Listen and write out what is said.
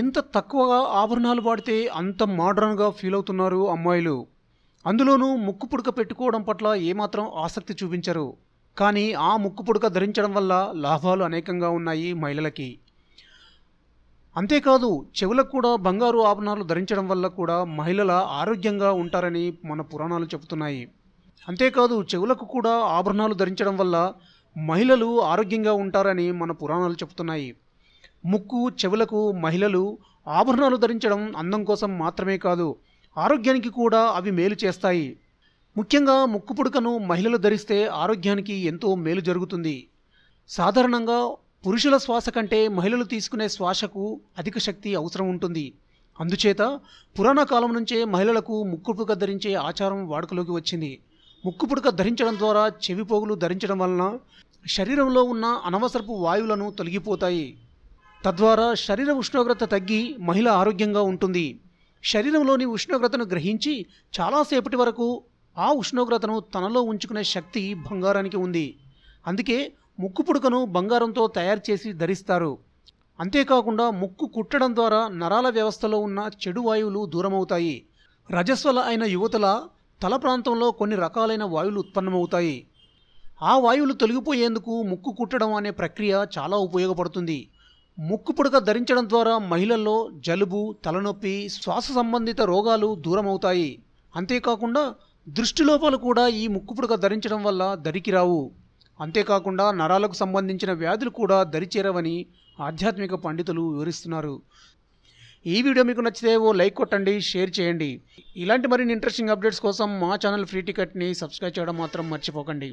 ఎంత తక్కువగా ఆభరణాలు వాడితే అంత మోడ్రన్గా ఫీల్ అవుతున్నారు అమ్మాయిలు అందులోనూ ముక్కు పుడక పెట్టుకోవడం పట్ల ఏమాత్రం ఆసక్తి చూపించరు కానీ ఆ ముక్కు పుడక ధరించడం వల్ల లాభాలు అనేకంగా ఉన్నాయి మహిళలకి అంతేకాదు చెవులకు కూడా బంగారు ఆభరణాలు ధరించడం వల్ల కూడా మహిళల ఆరోగ్యంగా ఉంటారని మన పురాణాలు చెబుతున్నాయి అంతేకాదు చెవులకు కూడా ఆభరణాలు ధరించడం వల్ల మహిళలు ఆరోగ్యంగా ఉంటారని మన పురాణాలు చెబుతున్నాయి ముక్కు చెవులకు మహిళలు ఆభరణాలు ధరించడం అందం కోసం మాత్రమే కాదు ఆరోగ్యానికి కూడా అవి మేలు చేస్తాయి ముఖ్యంగా ముక్కు పుడకను మహిళలు ధరిస్తే ఆరోగ్యానికి ఎంతో మేలు జరుగుతుంది సాధారణంగా పురుషుల శ్వాస కంటే మహిళలు తీసుకునే శ్వాసకు అధిక శక్తి అవసరం ఉంటుంది అందుచేత పురాణ కాలం నుంచే మహిళలకు ముక్కుపుక ధరించే ఆచారం వాడుకలోకి వచ్చింది ముక్కు పుడక ధరించడం ద్వారా చెవి పోగులు ధరించడం వలన శరీరంలో ఉన్న అనవసరపు వాయువులను తొలగిపోతాయి తద్వారా శరీర ఉష్ణోగ్రత తగ్గి మహిళ ఆరోగ్యంగా ఉంటుంది శరీరంలోని ఉష్ణోగ్రతను గ్రహించి చాలాసేపటి వరకు ఆ ఉష్ణోగ్రతను తనలో ఉంచుకునే శక్తి బంగారానికి ఉంది అందుకే ముక్కు పుడకను బంగారంతో తయారు చేసి ధరిస్తారు అంతేకాకుండా ముక్కు కుట్టడం ద్వారా నరాల వ్యవస్థలో ఉన్న చెడు వాయువులు దూరమవుతాయి రజస్వల అయిన యువతల తల ప్రాంతంలో కొన్ని రకాలైన వాయువులు ఉత్పన్నమవుతాయి ఆ వాయువులు తొలగిపోయేందుకు ముక్కు కుట్టడం అనే ప్రక్రియ చాలా ఉపయోగపడుతుంది ముక్కు పుడక ధరించడం ద్వారా మహిళల్లో జలుబు తలనొప్పి శ్వాస సంబంధిత రోగాలు దూరమవుతాయి అంతేకాకుండా దృష్టిలోపాలు కూడా ఈ ముక్కు పుడక ధరించడం వల్ల దరికి రావు అంతేకాకుండా నరాలకు సంబంధించిన వ్యాధులు కూడా దరిచేరవని ఆధ్యాత్మిక పండితులు వివరిస్తున్నారు ఈ వీడియో మీకు నచ్చితే ఓ లైక్ కొట్టండి షేర్ చేయండి ఇలాంటి మరిన్ని ఇంట్రెస్టింగ్ అప్డేట్స్ కోసం మా ఛానల్ ఫ్రీ టికెట్ని సబ్స్క్రైబ్ చేయడం మాత్రం మర్చిపోకండి